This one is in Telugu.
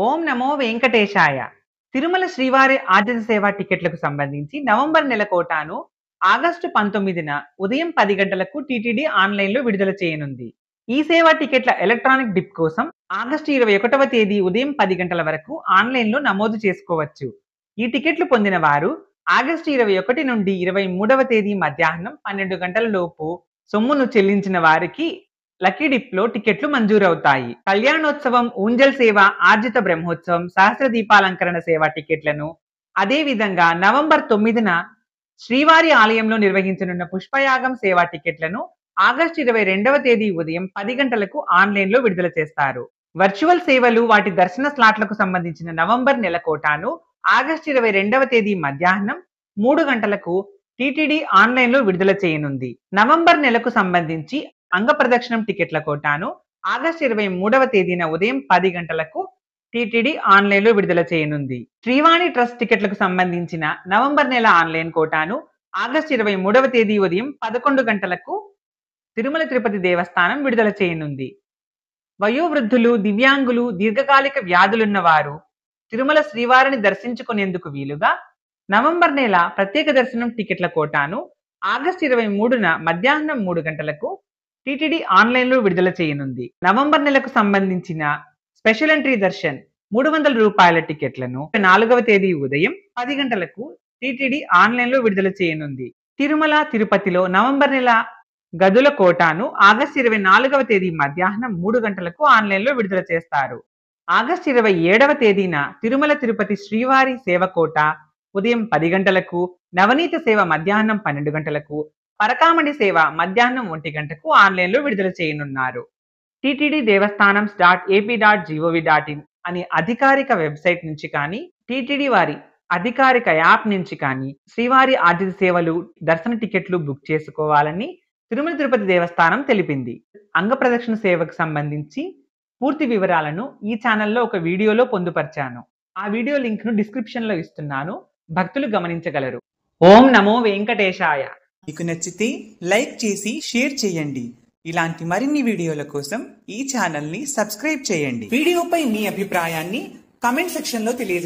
ఓం నమో వెంకటేశాయ తిరుమల శ్రీవారి ఆర్జన సేవ టికెట్లకు సంబంధించి నవంబర్ నెల కోటాను ఆగస్టు పంతొమ్మిదిన ఉదయం పది గంటలకు టీటీడీ ఆన్లైన్లో విడుదల చేయనుంది ఈ సేవా టికెట్ల ఎలక్ట్రానిక్ డిప్ కోసం ఆగస్టు ఇరవై ఒకటవ తేదీ ఉదయం పది గంటల వరకు ఆన్లైన్లో నమోదు చేసుకోవచ్చు ఈ టికెట్లు పొందిన వారు ఆగస్టు ఇరవై ఒకటి నుండి ఇరవై మూడవ తేదీ మధ్యాహ్నం పన్నెండు గంటల లోపు సొమ్మును చెల్లించిన వారికి లక్కీ డిప్ లో టికెట్లు మంజూరవుతాయి కళ్యాణోత్సవం ఊంజల్ సేవ ఆర్జిత బ్రహ్మోత్సవం సహస్ర దీపాలంకరణ సేవ టికెట్లను అదేవిధంగా నవంబర్ తొమ్మిదిన శ్రీవారి ఆలయంలో నిర్వహించనున్న పుష్పయాగం సేవా టికెట్లను ఆగస్టు ఇరవై రెండవ తేదీ ఉదయం పది గంటలకు ఆన్లైన్లో విడుదల చేస్తారు వర్చువల్ సేవలు వాటి దర్శన స్లాట్లకు సంబంధించిన నవంబర్ నెల కోటాను ఆగస్టు ఇరవై రెండవ తేదీ మధ్యాహ్నం మూడు గంటలకు టీటీడీ ఆన్లైన్లో విడుదల చేయనుంది నవంబర్ నెలకు సంబంధించి అంగప్రదక్షిణం టికెట్ల కోటాను ఆగస్టు ఇరవై మూడవ తేదీన ఉదయం పది గంటలకు టీటీడీ ఆన్లైన్లో విడుదల చేయనుంది శ్రీవాణి ట్రస్ట్ టికెట్లకు సంబంధించిన నవంబర్ నెల ఆన్లైన్ కోటాను ఆగస్టు ఇరవై మూడవ తేదీ ఉదయం పదకొండు గంటలకు తిరుమల తిరుపతి దేవస్థానం విడుదల చేయనుంది వయోవృద్ధులు దివ్యాంగులు దీర్ఘకాలిక వ్యాధులున్న వారు తిరుమల శ్రీవారిని దర్శించుకునేందుకు వీలుగా నవంబర్ నెల ప్రత్యేక దర్శనం టికెట్ల కోటాను ఆగస్టు ఇరవై మూడున మధ్యాహ్నం మూడు గంటలకు టీటీడీ ఆన్లైన్లో విడుదల చేయనుంది నవంబర్ నెలకు సంబంధించిన స్పెషల్ ఎంట్రీ దర్శన్ మూడు వందల రూపాయల టికెట్లను నాలుగవ తేదీ ఉదయం పది గంటలకు టీటీడీ ఆన్లైన్లో విడుదల చేయనుంది తిరుమల తిరుపతిలో నవంబర్ నెల గదుల కోటాను ఆగస్టు ఇరవై నాలుగవ తేదీ మధ్యాహ్నం మూడు గంటలకు ఆన్లైన్లో విడుదల చేస్తారు ఆగస్టు ఇరవై ఏడవ తేదీన తిరుమల తిరుపతి శ్రీవారి సేవ కోట ఉదయం పది గంటలకు నవనీత సేవ మధ్యాహ్నం పన్నెండు గంటలకు పరకామణి సేవ మధ్యాహ్నం ఒంటి గంటకు ఆన్లైన్లో విడుదల చేయనున్నారు TTD devasthanam dot AP dot gov dot in అనే అధికారిక వెబ్సైట్ నుంచి కానీ టిటిడి వారి అధికారిక యాప్ నుంచి కానీ శ్రీవారి ఆతిథ్య సేవలు దర్శన టికెట్లు బుక్ చేసుకోవాలని తిరుమల తిరుపతి దేవస్థానం తెలిపింది అంగ ప్రదక్షిణ సేవకు సంబంధించి పూర్తి వివరాలను ఈ ఛానల్లో ఒక వీడియోలో పొందుపరిచాను ఆ వీడియో లింక్ను డిస్క్రిప్షన్లో ఇస్తున్నాను భక్తులు గమనించగలరు ఓం నమో వెంకటేశాయ మీకు నచ్చితే లైక్ చేసి షేర్ చేయండి ఇలాంటి మరిన్ని వీడియోల కోసం ఈ ఛానల్ని సబ్స్క్రైబ్ చేయండి వీడియోపై మీ అభిప్రాయాన్ని కమెంట్ సెక్షన్లో తెలియజేయండి